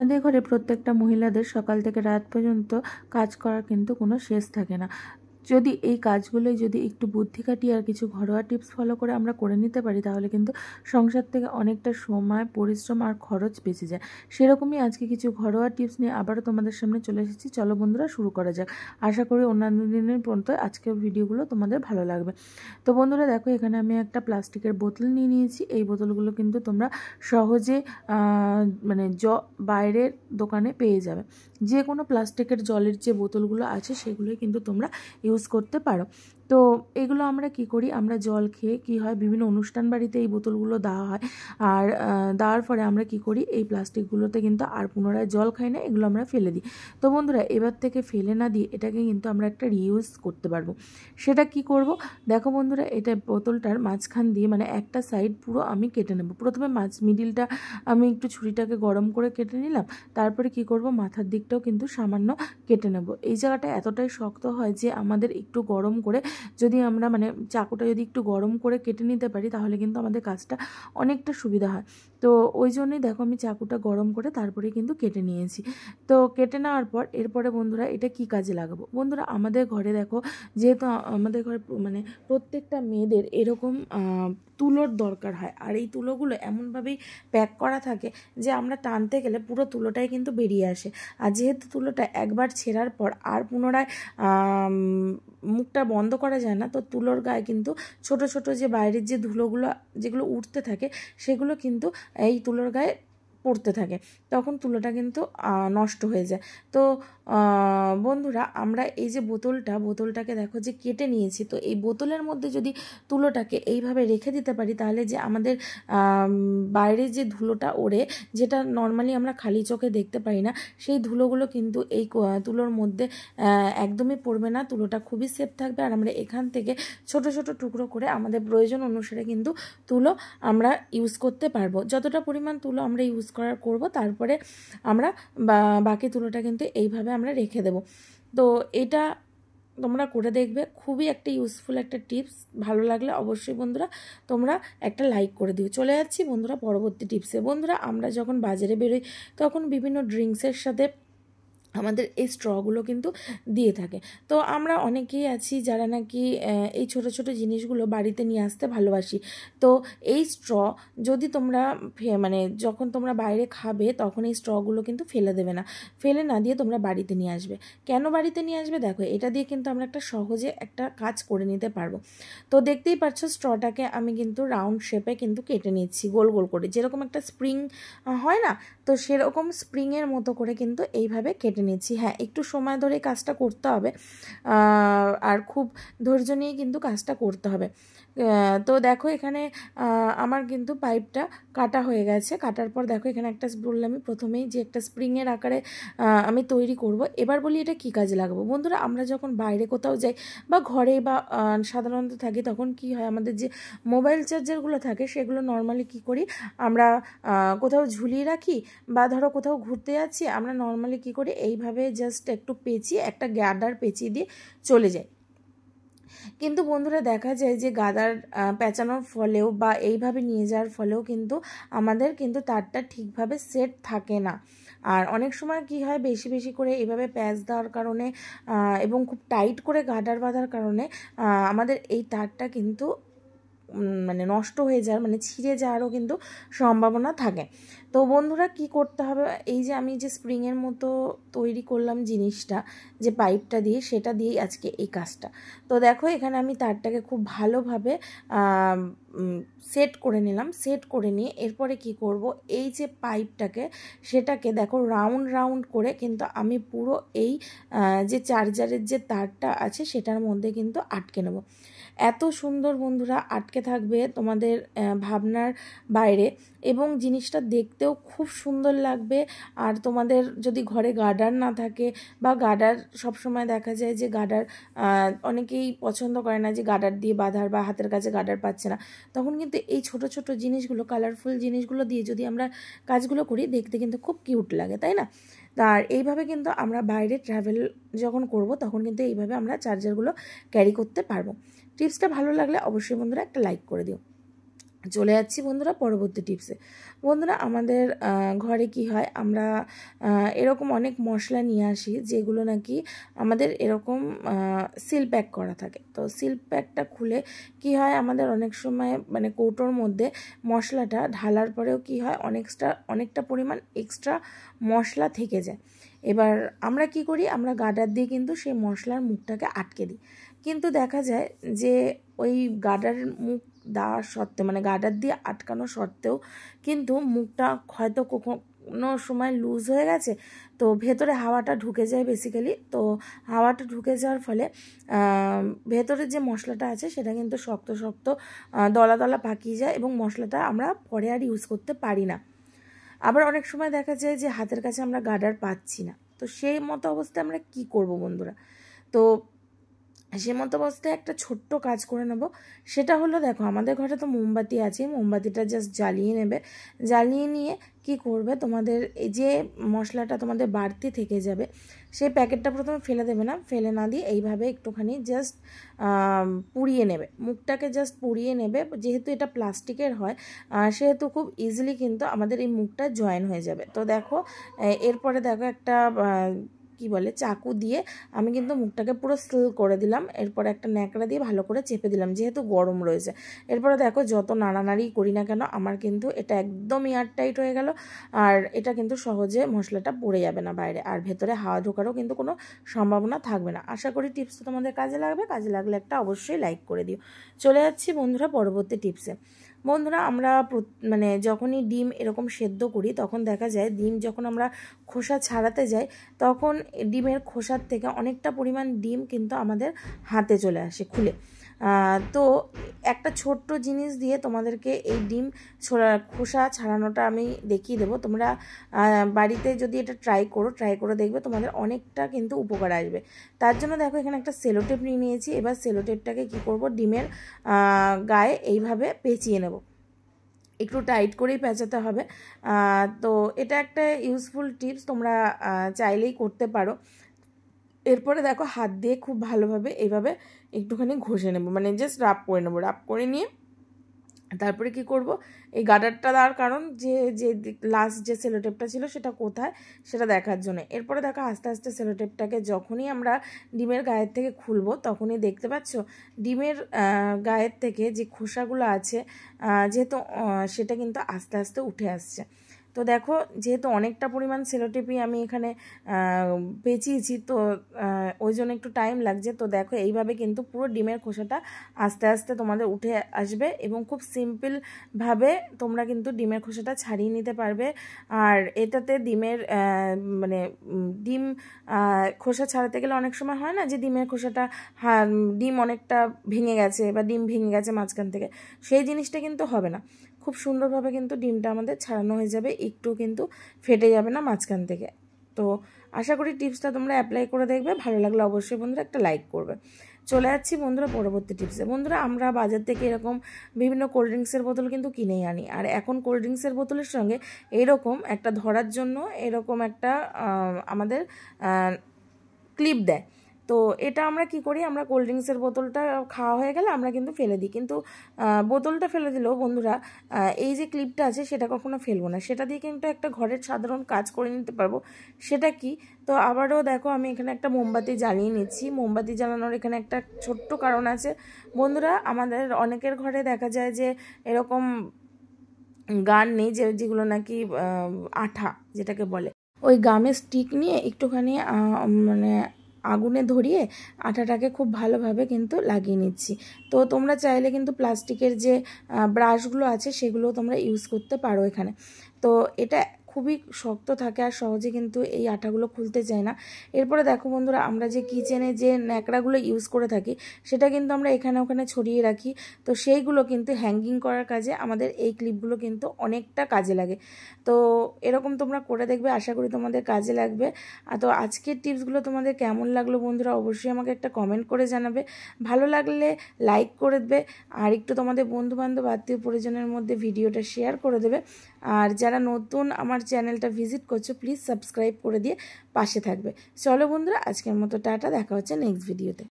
আমাদের ঘরে প্রত্যেকটা মহিলাদের সকাল থেকে রাত পর্যন্ত কাজ করার কিন্তু কোনো শেষ থাকে না যদি এই কাজগুলোই যদি একটু বুদ্ধি কাটিয়ে আর কিছু ঘরোয়া টিপস ফলো করে আমরা করে নিতে পারি তাহলে কিন্তু সংসার থেকে অনেকটা সময় পরিশ্রম আর খরচ বেঁচে যায় সেরকমই আজকে কিছু ঘরোয়া টিপস নিয়ে আবারও তোমাদের সামনে চলে এসেছি চলো বন্ধুরা শুরু করা যাক আশা করি অন্যান্য দিনের পর্যন্ত আজকের ভিডিওগুলো তোমাদের ভালো লাগবে তো বন্ধুরা দেখো এখানে আমি একটা প্লাস্টিকের বোতল নিয়ে নিয়েছি এই বোতলগুলো কিন্তু তোমরা সহজে মানে জ বাইরের দোকানে পেয়ে যাবে যে কোনো প্লাস্টিকের জলের যে বোতলগুলো আছে সেগুলোই কিন্তু তোমরা ইউজ ইউজ করতে পারো তো এগুলো আমরা কি করি আমরা জল খেয়ে কি হয় বিভিন্ন অনুষ্ঠান বাড়িতে এই বোতলগুলো দেওয়া হয় আর দেওয়ার ফলে আমরা কি করি এই প্লাস্টিকগুলোতে কিন্তু আর পুনরায় জল খাই না এগুলো আমরা ফেলে দিই তো বন্ধুরা এবার থেকে ফেলে না দিয়ে এটাকে কিন্তু আমরা একটা রিউজ করতে পারবো সেটা কি করব দেখো বন্ধুরা এটা বোতলটার মাঝখান দিয়ে মানে একটা সাইড পুরো আমি কেটে নেব প্রথমে মাছ মিডিলটা আমি একটু ছুরিটাকে গরম করে কেটে নিলাম তারপরে কি করব মাথার দিকটাও কিন্তু সামান্য কেটে নেব এই জায়গাটা এতটাই শক্ত হয় যে আমাদের একটু গরম করে যদি আমরা মানে চাকুটা যদি একটু গরম করে কেটে নিতে পারি তাহলে কিন্তু আমাদের কাজটা অনেকটা সুবিধা হয় তো ওই জন্যই দেখো আমি চাকুটা গরম করে তারপরে কিন্তু কেটে নিয়েছি তো কেটে নেওয়ার পর এরপরে বন্ধুরা এটা কি কাজে লাগাবো বন্ধুরা আমাদের ঘরে দেখো যেহেতু আমাদের ঘরে মানে প্রত্যেকটা মেয়েদের এরকম তুলোর দরকার হয় আর এই তুলোগুলো এমনভাবেই প্যাক করা থাকে যে আমরা টানতে গেলে পুরো তুলোটাই কিন্তু বেরিয়ে আসে আর যেহেতু তুলোটা একবার ছেঁড়ার পর আর পুনরায় মুখটা বন্ধ করা যায় না তো তুলোর গায়ে কিন্তু ছোট ছোট যে বাইরের যে ধুলোগুলো যেগুলো উঠতে থাকে সেগুলো কিন্তু Eh itulah guys. পড়তে থাকে তখন তুলোটা কিন্তু নষ্ট হয়ে যায় তো বন্ধুরা আমরা এই যে বোতলটা বোতলটাকে দেখো যে কেটে নিয়েছি তো এই বোতলের মধ্যে যদি তুলোটাকে এইভাবে রেখে দিতে পারি তাহলে যে আমাদের বাইরে যে ধুলোটা ওড়ে যেটা নর্মালি আমরা খালি চোখে দেখতে পাই না সেই ধুলোগুলো কিন্তু এই তুলোর মধ্যে একদমই পড়বে না তুলোটা খুবই সেফ থাকবে আর আমরা এখান থেকে ছোট ছোট টুকরো করে আমাদের প্রয়োজন অনুসারে কিন্তু তুলো আমরা ইউজ করতে পারবো যতটা পরিমাণ তুলো আমরা ইউজ করার করব তারপরে আমরা বাকি তুলোটা কিন্তু এইভাবে আমরা রেখে দেব তো এটা তোমরা করে দেখবে খুবই একটা ইউজফুল একটা টিপস ভালো লাগলে অবশ্যই বন্ধুরা তোমরা একটা লাইক করে দিও চলে যাচ্ছি বন্ধুরা পরবর্তী টিপসে বন্ধুরা আমরা যখন বাজারে বেরোই তখন বিভিন্ন ড্রিঙ্কসের সাথে আমাদের এই স্ট্রগুলো কিন্তু দিয়ে থাকে তো আমরা অনেকেই আছি যারা নাকি এই ছোট ছোট জিনিসগুলো বাড়িতে নিয়ে আসতে ভালোবাসি তো এই স্ট্র যদি তোমরা মানে যখন তোমরা বাইরে খাবে তখন এই স্ট্রগুলো কিন্তু ফেলে দেবে না ফেলে না দিয়ে তোমরা বাড়িতে নিয়ে আসবে কেন বাড়িতে নিয়ে আসবে দেখো এটা দিয়ে কিন্তু আমরা একটা সহজে একটা কাজ করে নিতে পারবো তো দেখতেই পাচ্ছ স্ট্রটাকে আমি কিন্তু রাউন্ড শেপে কিন্তু কেটে নিচ্ছি গোল গোল করে যেরকম একটা স্প্রিং হয় না তো সেরকম স্প্রিংয়ের মতো করে কিন্তু এইভাবে কেটে নিচ্ছি হ্যাঁ একটু সময় ধরে কাজটা করতে হবে আর খুব ধৈর্য নিয়ে কিন্তু কাজটা করতে হবে তো দেখো এখানে আমার কিন্তু পাইপটা কাটা হয়ে গেছে কাটার পর দেখো এখানে একটা বললাম আমি প্রথমেই যে একটা স্প্রিংয়ের আকারে আমি তৈরি করব এবার বলি এটা কি কাজে লাগাবো বন্ধুরা আমরা যখন বাইরে কোথাও যাই বা ঘরে বা সাধারণত থাকি তখন কি হয় আমাদের যে মোবাইল চার্জারগুলো থাকে সেগুলো নর্মালি কি করি আমরা কোথাও ঝুলিয়ে রাখি বা ধরো কোথাও ঘুরতে যাচ্ছি আমরা নর্মালি কি করি এইভাবে জাস্ট একটু পেঁচিয়ে একটা গ্যাডার পেঁচিয়ে দিয়ে চলে যাই কিন্তু বন্ধুরা দেখা যায় যে গাদার পেঁচানোর ফলেও বা এইভাবে নিয়ে যাওয়ার ফলেও কিন্তু আমাদের কিন্তু তারটা ঠিকভাবে সেট থাকে না আর অনেক সময় কি হয় বেশি বেশি করে এভাবে প্যাচ দেওয়ার কারণে এবং খুব টাইট করে গাদার বাঁধার কারণে আমাদের এই তারটা কিন্তু মানে নষ্ট হয়ে যাওয়ার মানে ছিঁড়ে যাওয়ারও কিন্তু সম্ভাবনা থাকে তো বন্ধুরা কি করতে হবে এই যে আমি যে স্প্রিংয়ের মতো তৈরি করলাম জিনিসটা যে পাইপটা দিয়ে সেটা দিয়েই আজকে এই কাজটা তো দেখো এখানে আমি তারটাকে খুব ভালোভাবে সেট করে নিলাম সেট করে নিয়ে এরপরে কি করব এই যে পাইপটাকে সেটাকে দেখো রাউন্ড রাউন্ড করে কিন্তু আমি পুরো এই যে চার্জারের যে তারটা আছে সেটার মধ্যে কিন্তু আটকে নেব এত সুন্দর বন্ধুরা আটকে থাকবে তোমাদের ভাবনার বাইরে এবং জিনিসটা দেখতেও খুব সুন্দর লাগবে আর তোমাদের যদি ঘরে গার্ডার না থাকে বা গার্ডার সবসময় দেখা যায় যে গার্ডার অনেকেই পছন্দ করে না যে গার্ডার দিয়ে বাঁধার বা হাতের কাছে গার্ডার পাচ্ছে না তখন কিন্তু এই ছোট ছোট জিনিসগুলো কালারফুল জিনিসগুলো দিয়ে যদি আমরা কাজগুলো করি দেখতে কিন্তু খুব কিউট লাগে তাই না আর এইভাবে কিন্তু আমরা বাইরে ট্রাভেল যখন করব তখন কিন্তু এইভাবে আমরা চার্জারগুলো ক্যারি করতে পারবো টিপসটা ভালো লাগলে অবশ্যই বন্ধুরা একটা লাইক করে দিও চলে যাচ্ছি বন্ধুরা পরবর্তী টিপসে বন্ধুরা আমাদের ঘরে কি হয় আমরা এরকম অনেক মশলা নিয়ে আসি যেগুলো নাকি আমাদের এরকম সিল প্যাক করা থাকে তো সিল প্যাকটা খুলে কি হয় আমাদের অনেক সময় মানে কৌটোর মধ্যে মশলাটা ঢালার পরেও কি হয় অনেকটা অনেকটা পরিমাণ এক্সট্রা মশলা থেকে যায় এবার আমরা কি করি আমরা গাডার দিয়ে কিন্তু সেই মশলার মুখটাকে আটকে দিই কিন্তু দেখা যায় যে ওই গাডার মুখ দেওয়ার সত্ত্বেও মানে গাডার দিয়ে আটকানো সত্ত্বেও কিন্তু মুখটা হয়তো কোনো সময় লুজ হয়ে গেছে তো ভেতরে হাওয়াটা ঢুকে যায় বেসিক্যালি তো হাওয়াটা ঢুকে যাওয়ার ফলে ভেতরে যে মশলাটা আছে সেটা কিন্তু শক্ত শক্ত দলা দলা পাকিয়ে যায় এবং মশলাটা আমরা পরে আর ইউজ করতে পারি না আবার অনেক সময় দেখা যায় যে হাতের কাছে আমরা গাডার পাচ্ছি না তো সেই মতো অবস্থায় আমরা কি করব বন্ধুরা তো সেমত অবস্থায় একটা ছোট্ট কাজ করে নেব সেটা হলো দেখো আমাদের ঘরে তো মোমবাতি আছে মোমবাতিটা জাস্ট জ্বালিয়ে নেবে জ্বালিয়ে নিয়ে কি করবে তোমাদের এই যে মশলাটা তোমাদের বাড়তি থেকে যাবে সেই প্যাকেটটা প্রথমে ফেলে দেবে না ফেলে না দিয়ে এইভাবে একটুখানি জাস্ট পুড়িয়ে নেবে মুখটাকে জাস্ট পুড়িয়ে নেবে যেহেতু এটা প্লাস্টিকের হয় সেহেতু খুব ইজিলি কিন্তু আমাদের এই মুখটা জয়েন হয়ে যাবে তো দেখো এরপরে দেখো একটা কি বলে চাকু দিয়ে আমি কিন্তু মুখটাকে পুরো সিল করে দিলাম এরপর একটা ন্যাকড়া দিয়ে ভালো করে চেপে দিলাম যেহেতু গরম রয়েছে এরপরে দেখো যত নাড়ানাড়ি করি না কেন আমার কিন্তু এটা একদম এয়ার টাইট হয়ে গেল আর এটা কিন্তু সহজে মশলাটা পড়ে যাবে না বাইরে আর ভেতরে হাওয়া ঢোকারও কিন্তু কোনো সম্ভাবনা থাকবে না আশা করি টিপসটা তোমাদের কাজে লাগবে কাজে লাগলে একটা অবশ্যই লাইক করে দিও চলে যাচ্ছি বন্ধুরা পরবর্তী টিপসে বন্ধুরা আমরা মানে যখনই ডিম এরকম সেদ্ধ করি তখন দেখা যায় ডিম যখন আমরা খোসা ছাড়াতে যাই তখন ডিমের খোসার থেকে অনেকটা পরিমাণ ডিম কিন্তু আমাদের হাতে চলে আসে খুলে তো একটা ছোট্ট জিনিস দিয়ে তোমাদেরকে এই ডিম ছোড়া খোসা ছাড়ানোটা আমি দেখিয়ে দেবো তোমরা বাড়িতে যদি এটা ট্রাই করো ট্রাই করে দেখবে তোমাদের অনেকটা কিন্তু উপকার আসবে তার জন্য দেখো এখানে একটা সেলোটেপ নিয়ে নিয়েছি এবার সেলোটেপটাকে কি করব ডিমের গায়ে এইভাবে পেঁচিয়ে নেবো একটু টাইট করেই পেঁচাতে হবে তো এটা একটা ইউজফুল টিপস তোমরা চাইলেই করতে পারো এরপরে দেখো হাত দিয়ে খুব ভালোভাবে এইভাবে একটুখানি ঘষে নেবো মানে জাস্ট রাপ করে নেবো রাপ করে নিয়ে তারপরে কি করব এই গাডারটা দেওয়ার কারণ যে যে লাস্ট যে সেলোটেপটা ছিল সেটা কোথায় সেটা দেখার জন্য এরপরে দেখো আস্তে আস্তে সেলোটেপটাকে যখনই আমরা ডিমের গায়ের থেকে খুলবো তখনই দেখতে পাচ্ছ ডিমের গায়ের থেকে যে খোসাগুলো আছে যেহেতু সেটা কিন্তু আস্তে আস্তে উঠে আসছে তো দেখো যেহেতু অনেকটা পরিমাণ সেলোটেপই আমি এখানে পেঁচিয়েছি তো ওই জন্য একটু টাইম লাগছে তো দেখো এইভাবে কিন্তু পুরো ডিমের খোসাটা আস্তে আস্তে তোমাদের উঠে আসবে এবং খুব সিম্পলভাবে তোমরা কিন্তু ডিমের খোসাটা ছাড়িয়ে নিতে পারবে আর এটাতে ডিমের মানে ডিম খোসা ছাড়াতে গেলে অনেক সময় হয় না যে ডিমের খোসাটা হ্যাঁ, ডিম অনেকটা ভেঙে গেছে বা ডিম ভেঙে গেছে মাঝখান থেকে সেই জিনিসটা কিন্তু হবে না খুব সুন্দরভাবে কিন্তু ডিমটা আমাদের ছাড়ানো হয়ে যাবে একটু কিন্তু ফেটে যাবে না মাঝখান থেকে তো আশা করি টিপসটা তোমরা অ্যাপ্লাই করে দেখবে ভালো লাগলে অবশ্যই বন্ধুরা একটা লাইক করবে চলে যাচ্ছি বন্ধুরা পরবর্তী টিপসে বন্ধুরা আমরা বাজার থেকে এরকম বিভিন্ন কোল্ড ড্রিঙ্কসের বোতল কিন্তু কিনেই আনি আর এখন কোল্ড ড্রিঙ্কসের বোতলের সঙ্গে এরকম একটা ধরার জন্য এরকম একটা আমাদের ক্লিপ দেয় তো এটা আমরা কি করি আমরা কোল্ড ড্রিঙ্কসের বোতলটা খাওয়া হয়ে গেলে আমরা কিন্তু ফেলে দিই কিন্তু বোতলটা ফেলে দিলেও বন্ধুরা এই যে ক্লিপটা আছে সেটা কখনো ফেলবো না সেটা দিয়ে কিন্তু একটা ঘরের সাধারণ কাজ করে নিতে পারবো সেটা কি তো আবারও দেখো আমি এখানে একটা মোমবাতি জ্বালিয়ে নিচ্ছি মোমবাতি জ্বালানোর এখানে একটা ছোট্ট কারণ আছে বন্ধুরা আমাদের অনেকের ঘরে দেখা যায় যে এরকম গান নেই যে যেগুলো নাকি আঠা যেটাকে বলে ওই গামের স্টিক নিয়ে একটুখানি মানে আগুনে ধরিয়ে আটাটাকে খুব ভালোভাবে কিন্তু লাগিয়ে নিচ্ছি তো তোমরা চাইলে কিন্তু প্লাস্টিকের যে ব্রাশগুলো আছে সেগুলো তোমরা ইউজ করতে পারো এখানে তো এটা খুবই শক্ত থাকে আর সহজে কিন্তু এই আটাগুলো খুলতে চায় না এরপরে দেখো বন্ধুরা আমরা যে কিচেনে যে ন্যাকড়াগুলো ইউজ করে থাকি সেটা কিন্তু আমরা এখানে ওখানে ছড়িয়ে রাখি তো সেইগুলো কিন্তু হ্যাঙ্গিং করার কাজে আমাদের এই ক্লিপগুলো কিন্তু অনেকটা কাজে লাগে তো এরকম তোমরা করে দেখবে আশা করি তোমাদের কাজে লাগবে আর তো আজকের টিপসগুলো তোমাদের কেমন লাগলো বন্ধুরা অবশ্যই আমাকে একটা কমেন্ট করে জানাবে ভালো লাগলে লাইক করে দেবে আর একটু তোমাদের বন্ধুবান্ধব আত্মীয় পরিজনের মধ্যে ভিডিওটা শেয়ার করে দেবে আর যারা নতুন আমার চ্যানেলটা ভিজিট করছো প্লিজ সাবস্ক্রাইব করে দিয়ে পাশে থাকবে চলো বন্ধুরা আজকের মতো টাটা দেখা হচ্ছে নেক্সট ভিডিওতে